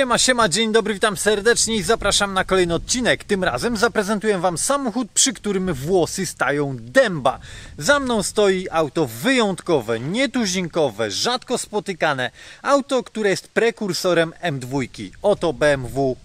Siema, siema, dzień dobry, witam serdecznie i zapraszam na kolejny odcinek. Tym razem zaprezentuję Wam samochód, przy którym włosy stają dęba. Za mną stoi auto wyjątkowe, nietuzinkowe, rzadko spotykane. Auto, które jest prekursorem M2. Oto BMW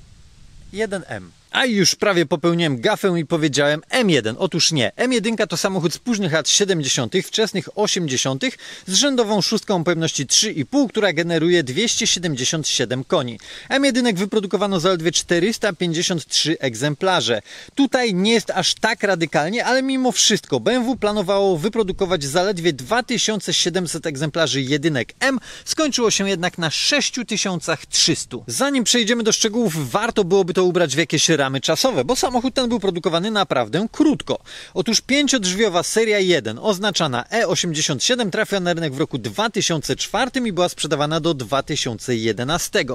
1M. A już prawie popełniłem gafę i powiedziałem M1. Otóż nie. M1 to samochód z późnych lat 70., wczesnych 80., z rzędową szóstką pojemności 3,5, która generuje 277 koni. M1 wyprodukowano zaledwie 453 egzemplarze. Tutaj nie jest aż tak radykalnie, ale mimo wszystko BMW planowało wyprodukować zaledwie 2700 egzemplarzy jedynek M, skończyło się jednak na 6300. Zanim przejdziemy do szczegółów, warto byłoby to ubrać w jakieś rady ramy czasowe, bo samochód ten był produkowany naprawdę krótko. Otóż pięciodrzwiowa seria 1, oznaczana E87, trafiła na rynek w roku 2004 i była sprzedawana do 2011.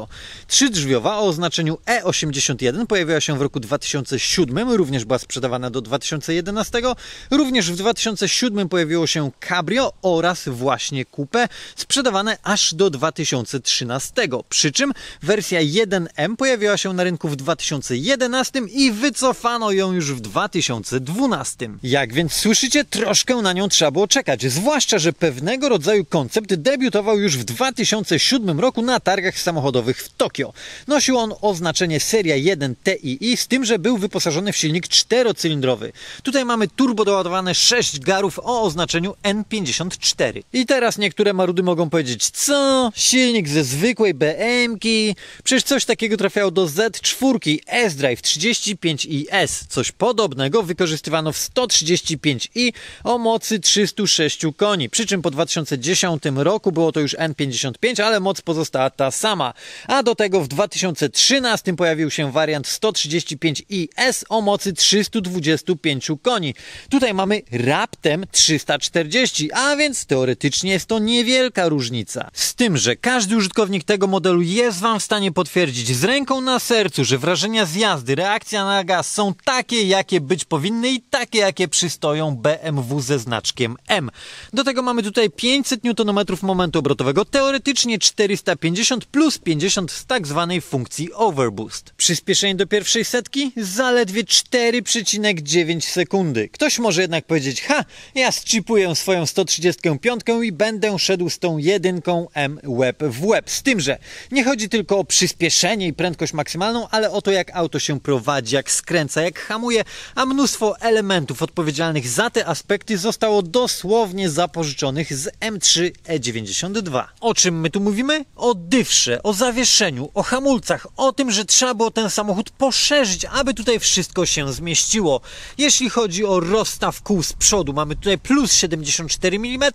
Trzydrzwiowa o oznaczeniu E81 pojawiła się w roku 2007, również była sprzedawana do 2011. Również w 2007 pojawiło się Cabrio oraz właśnie Coupe, sprzedawane aż do 2013. Przy czym wersja 1M pojawiła się na rynku w 2011 2011 i wycofano ją już w 2012. Jak więc słyszycie, troszkę na nią trzeba było czekać, zwłaszcza, że pewnego rodzaju koncept debiutował już w 2007 roku na targach samochodowych w Tokio. Nosił on oznaczenie seria 1 TII, z tym, że był wyposażony w silnik czterocylindrowy. Tutaj mamy turbo doładowane 6 garów o oznaczeniu N54. I teraz niektóre marudy mogą powiedzieć, co? Silnik ze zwykłej BM-ki? Przecież coś takiego trafiało do Z4, S-Drive 135IS. Coś podobnego wykorzystywano w 135i o mocy 306 koni, przy czym po 2010 roku było to już N55, ale moc pozostała ta sama. A do tego w 2013 pojawił się wariant 135IS o mocy 325 koni. Tutaj mamy raptem 340, a więc teoretycznie jest to niewielka różnica. Z tym, że każdy użytkownik tego modelu jest Wam w stanie potwierdzić z ręką na sercu, że wrażenia z jazdy reakcja na gaz są takie, jakie być powinny i takie, jakie przystoją BMW ze znaczkiem M. Do tego mamy tutaj 500 Nm momentu obrotowego, teoretycznie 450 plus 50 z tak zwanej funkcji overboost. Przyspieszenie do pierwszej setki zaledwie 4,9 sekundy. Ktoś może jednak powiedzieć, ha, ja zchipuję swoją 135 i będę szedł z tą jedynką M web w web. Z tym, że nie chodzi tylko o przyspieszenie i prędkość maksymalną, ale o to, jak auto się prowadzi, jak skręca, jak hamuje, a mnóstwo elementów odpowiedzialnych za te aspekty zostało dosłownie zapożyczonych z M3 E92. O czym my tu mówimy? O dywsze, o zawieszeniu, o hamulcach, o tym, że trzeba było ten samochód poszerzyć, aby tutaj wszystko się zmieściło. Jeśli chodzi o rozstaw kół z przodu, mamy tutaj plus 74 mm,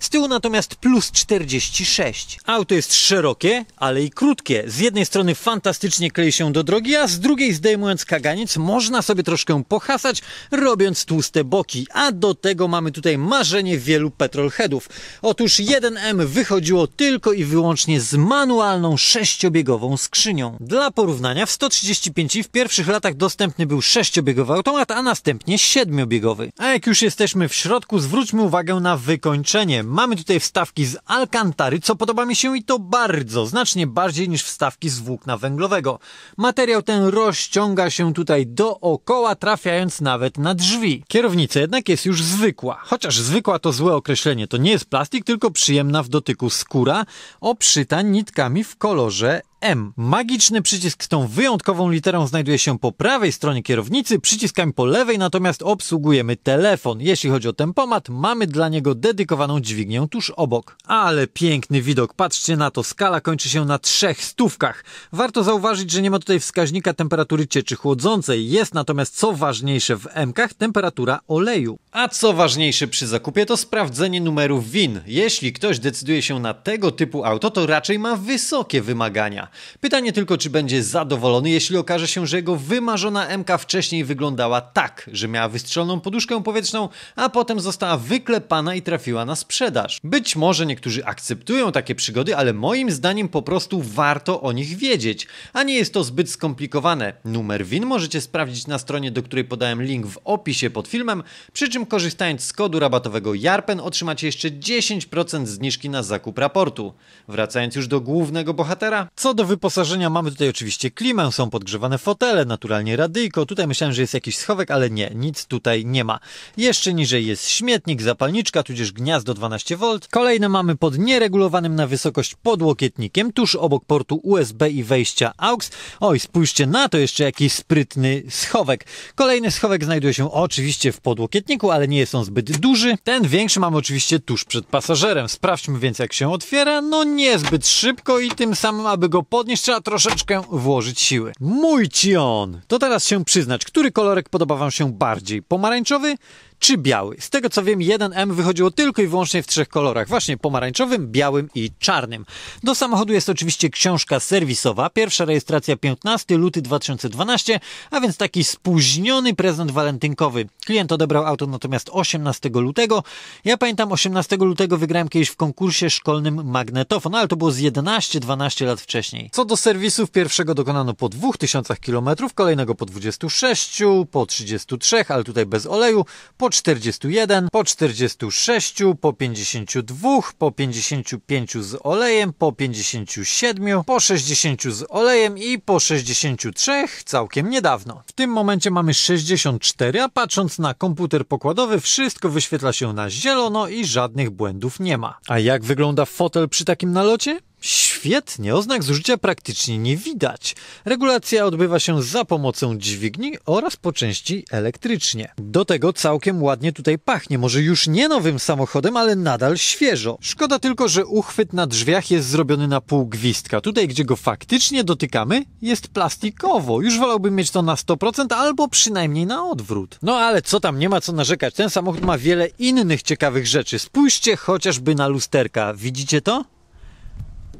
z tyłu natomiast plus 46. Auto jest szerokie, ale i krótkie. Z jednej strony fantastycznie klei się do drogi, a z drugiej zdecydowanie Zdejmując kaganiec, można sobie troszkę pohasać, robiąc tłuste boki, a do tego mamy tutaj marzenie wielu petrolheadów. Otóż 1M wychodziło tylko i wyłącznie z manualną sześciobiegową skrzynią. Dla porównania w 135 w pierwszych latach dostępny był sześciobiegowy automat, a następnie siedmiobiegowy. A jak już jesteśmy w środku, zwróćmy uwagę na wykończenie. Mamy tutaj wstawki z alcantary, co podoba mi się i to bardzo, znacznie bardziej niż wstawki z włókna węglowego. Materiał ten rozciąga ciąga się tutaj dookoła, trafiając nawet na drzwi. Kierownica jednak jest już zwykła, chociaż zwykła to złe określenie. To nie jest plastik, tylko przyjemna w dotyku skóra, oprzyta nitkami w kolorze M. Magiczny przycisk z tą wyjątkową literą znajduje się po prawej stronie kierownicy, przyciskami po lewej natomiast obsługujemy telefon. Jeśli chodzi o tempomat, mamy dla niego dedykowaną dźwignię tuż obok. Ale piękny widok, patrzcie na to, skala kończy się na trzech stówkach. Warto zauważyć, że nie ma tutaj wskaźnika temperatury cieczy chłodzącej, jest natomiast co ważniejsze w M-kach temperatura oleju. A co ważniejsze przy zakupie to sprawdzenie numerów WIN. Jeśli ktoś decyduje się na tego typu auto, to raczej ma wysokie wymagania. Pytanie tylko, czy będzie zadowolony, jeśli okaże się, że jego wymarzona MK wcześniej wyglądała tak, że miała wystrzeloną poduszkę powietrzną, a potem została wyklepana i trafiła na sprzedaż. Być może niektórzy akceptują takie przygody, ale moim zdaniem po prostu warto o nich wiedzieć, a nie jest to zbyt skomplikowane. Numer win możecie sprawdzić na stronie, do której podałem link w opisie pod filmem, przy czym korzystając z kodu rabatowego JARPEN otrzymacie jeszcze 10% zniżki na zakup raportu. Wracając już do głównego bohatera, co do wyposażenia mamy tutaj oczywiście klimę, są podgrzewane fotele, naturalnie radyjko. Tutaj myślałem, że jest jakiś schowek, ale nie, nic tutaj nie ma. Jeszcze niżej jest śmietnik, zapalniczka, tudzież gniazdo 12V. Kolejne mamy pod nieregulowanym na wysokość podłokietnikiem, tuż obok portu USB i wejścia AUX. Oj, spójrzcie na to, jeszcze jakiś sprytny schowek. Kolejny schowek znajduje się oczywiście w podłokietniku, ale nie jest on zbyt duży. Ten większy mamy oczywiście tuż przed pasażerem. Sprawdźmy więc, jak się otwiera. No niezbyt szybko i tym samym, aby go podnieść trzeba troszeczkę włożyć siły. Mój cion! To teraz się przyznać, który kolorek podoba Wam się bardziej? Pomarańczowy czy biały. Z tego co wiem, 1M wychodziło tylko i wyłącznie w trzech kolorach, właśnie pomarańczowym, białym i czarnym. Do samochodu jest oczywiście książka serwisowa, pierwsza rejestracja 15 luty 2012, a więc taki spóźniony prezent walentynkowy. Klient odebrał auto natomiast 18 lutego. Ja pamiętam 18 lutego wygrałem kiedyś w konkursie szkolnym magnetofon, ale to było z 11-12 lat wcześniej. Co do serwisów, pierwszego dokonano po 2000 km, kolejnego po 26, po 33, ale tutaj bez oleju, po po 41, po 46, po 52, po 55 z olejem, po 57, po 60 z olejem i po 63 całkiem niedawno. W tym momencie mamy 64, a patrząc na komputer pokładowy wszystko wyświetla się na zielono i żadnych błędów nie ma. A jak wygląda fotel przy takim nalocie? Świetnie, oznak zużycia praktycznie nie widać. Regulacja odbywa się za pomocą dźwigni oraz po części elektrycznie. Do tego całkiem ładnie tutaj pachnie, może już nie nowym samochodem, ale nadal świeżo. Szkoda tylko, że uchwyt na drzwiach jest zrobiony na pół gwizdka. Tutaj, gdzie go faktycznie dotykamy, jest plastikowo. Już wolałbym mieć to na 100% albo przynajmniej na odwrót. No ale co tam, nie ma co narzekać. Ten samochód ma wiele innych ciekawych rzeczy. Spójrzcie chociażby na lusterka. Widzicie to?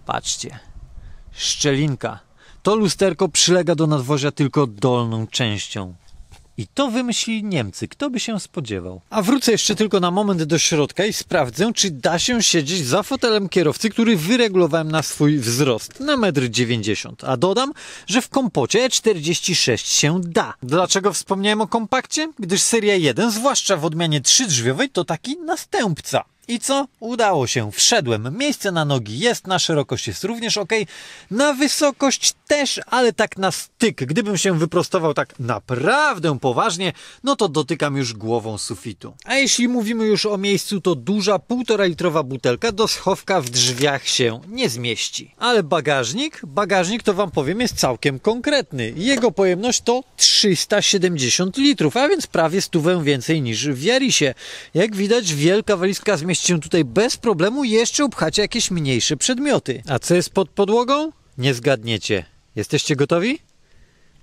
Patrzcie, szczelinka. To lusterko przylega do nadwozia tylko dolną częścią. I to wymyśli Niemcy, kto by się spodziewał. A wrócę jeszcze tylko na moment do środka i sprawdzę, czy da się siedzieć za fotelem kierowcy, który wyregulowałem na swój wzrost, na 1,90 m. A dodam, że w kompocie 46 się da. Dlaczego wspomniałem o kompakcie? Gdyż seria 1, zwłaszcza w odmianie trzydrzwiowej, to taki następca. I co? Udało się. Wszedłem. Miejsce na nogi jest, na szerokość jest również ok. Na wysokość też, ale tak na styk. Gdybym się wyprostował tak naprawdę poważnie, no to dotykam już głową sufitu. A jeśli mówimy już o miejscu, to duża półtora litrowa butelka do schowka w drzwiach się nie zmieści. Ale bagażnik? Bagażnik to wam powiem jest całkiem konkretny. Jego pojemność to 370 litrów, a więc prawie stówę więcej niż w Jarisie. Jak widać wielka walizka zmieści się tutaj bez problemu i jeszcze upchać jakieś mniejsze przedmioty. A co jest pod podłogą? Nie zgadniecie. Jesteście gotowi?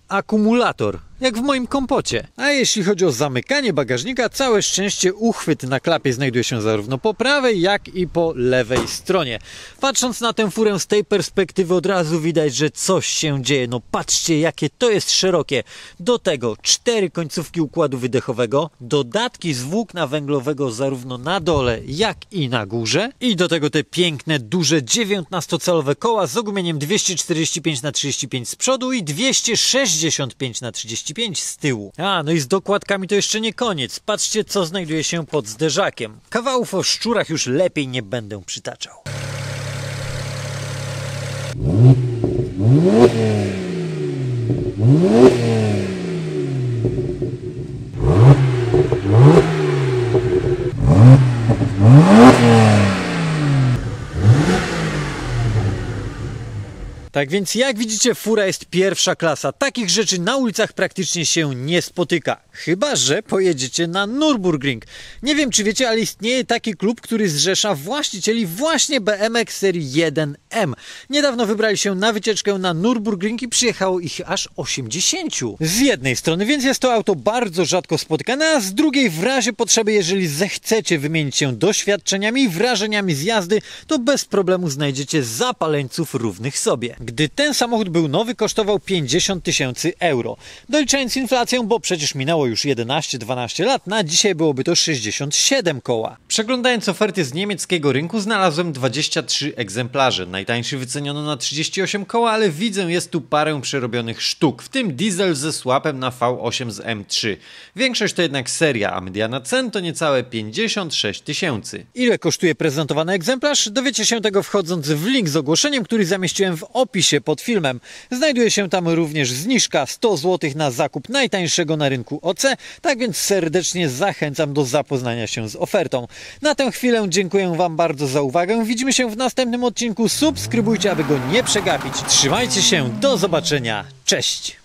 Akumulator jak w moim kompocie. A jeśli chodzi o zamykanie bagażnika, całe szczęście uchwyt na klapie znajduje się zarówno po prawej, jak i po lewej stronie. Patrząc na tę furę z tej perspektywy od razu widać, że coś się dzieje. No patrzcie, jakie to jest szerokie. Do tego cztery końcówki układu wydechowego, dodatki z włókna węglowego zarówno na dole, jak i na górze i do tego te piękne, duże 19-calowe koła z ogumieniem 245 na 35 z przodu i 265 na 35 35 z tyłu. A, no i z dokładkami to jeszcze nie koniec. Patrzcie, co znajduje się pod zderzakiem. Kawałów o szczurach już lepiej nie będę przytaczał. Tak więc jak widzicie, fura jest pierwsza klasa. Takich rzeczy na ulicach praktycznie się nie spotyka. Chyba, że pojedziecie na Nürburgring. Nie wiem, czy wiecie, ale istnieje taki klub, który zrzesza właścicieli właśnie BMX serii 1M. Niedawno wybrali się na wycieczkę na Nürburgring i przyjechało ich aż 80. Z jednej strony, więc jest to auto bardzo rzadko spotykane, a z drugiej w razie potrzeby, jeżeli zechcecie wymienić się doświadczeniami i wrażeniami z jazdy, to bez problemu znajdziecie zapaleńców równych sobie. Gdy ten samochód był nowy, kosztował 50 tysięcy euro. Doliczając inflację, bo przecież minęło już 11-12 lat, na dzisiaj byłoby to 67 koła. Przeglądając oferty z niemieckiego rynku, znalazłem 23 egzemplarze. Najtańszy wyceniono na 38 koła, ale widzę jest tu parę przerobionych sztuk, w tym diesel ze słapem na V8 z M3. Większość to jednak seria, a mediana cen to niecałe 56 tysięcy. Ile kosztuje prezentowany egzemplarz? Dowiecie się tego wchodząc w link z ogłoszeniem, który zamieściłem w opisie opisie pod filmem. Znajduje się tam również zniżka 100 zł na zakup najtańszego na rynku OC, tak więc serdecznie zachęcam do zapoznania się z ofertą. Na tę chwilę dziękuję Wam bardzo za uwagę. Widzimy się w następnym odcinku. Subskrybujcie, aby go nie przegapić. Trzymajcie się, do zobaczenia. Cześć!